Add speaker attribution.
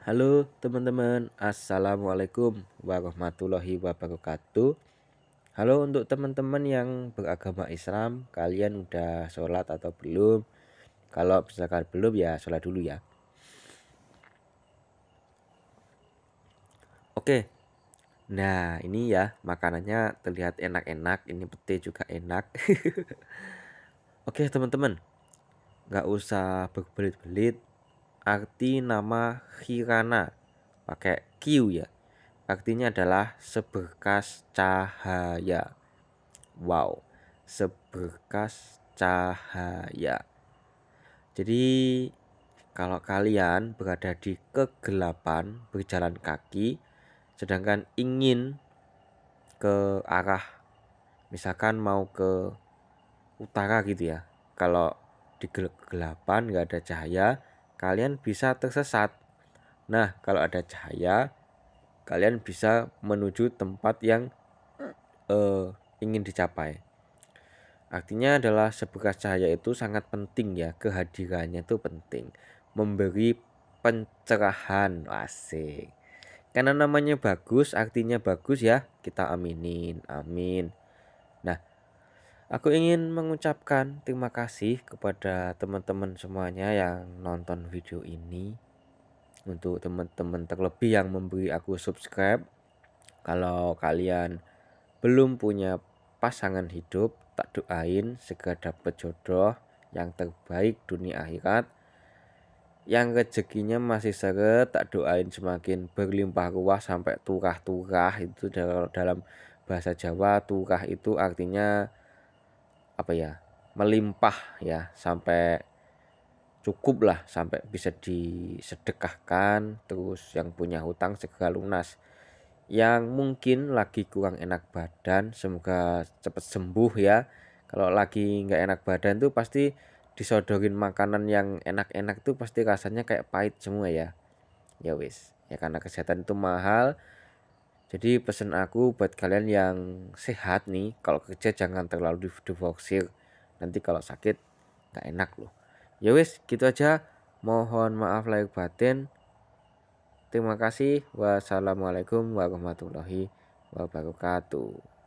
Speaker 1: Halo teman-teman, Assalamualaikum warahmatullahi wabarakatuh Halo untuk teman-teman yang beragama Islam, kalian udah sholat atau belum? Kalau misalkan belum ya sholat dulu ya Oke, nah ini ya makanannya terlihat enak-enak, ini pete juga enak Oke teman-teman, nggak usah berbelit-belit arti nama Hirana pakai Q ya artinya adalah seberkas cahaya wow seberkas cahaya jadi kalau kalian berada di kegelapan berjalan kaki sedangkan ingin ke arah misalkan mau ke utara gitu ya kalau di kegelapan nggak ada cahaya kalian bisa tersesat. Nah, kalau ada cahaya, kalian bisa menuju tempat yang uh, ingin dicapai. Artinya adalah sebekas cahaya itu sangat penting ya, kehadirannya itu penting. Memberi pencerahan, asik. Karena namanya bagus, artinya bagus ya, kita aminin, amin. Nah, Aku ingin mengucapkan terima kasih kepada teman-teman semuanya yang nonton video ini. Untuk teman-teman terlebih yang memberi aku subscribe. Kalau kalian belum punya pasangan hidup, tak doain segera dapat jodoh yang terbaik dunia akhirat. Yang rezekinya masih seret, tak doain semakin berlimpah ruah sampai turah-turah itu dalam bahasa Jawa turah itu artinya apa ya melimpah ya sampai cukup lah sampai bisa disedekahkan terus yang punya hutang segera lunas yang mungkin lagi kurang enak badan semoga cepat sembuh ya kalau lagi nggak enak badan tuh pasti disodorin makanan yang enak-enak tuh pasti rasanya kayak pahit semua ya ya wis ya karena kesehatan itu mahal jadi pesan aku buat kalian yang sehat nih, kalau kerja jangan terlalu divoksir. Nanti kalau sakit nggak enak loh. Ya wis, gitu aja. Mohon maaf lahir batin. Terima kasih. Wassalamualaikum warahmatullahi wabarakatuh.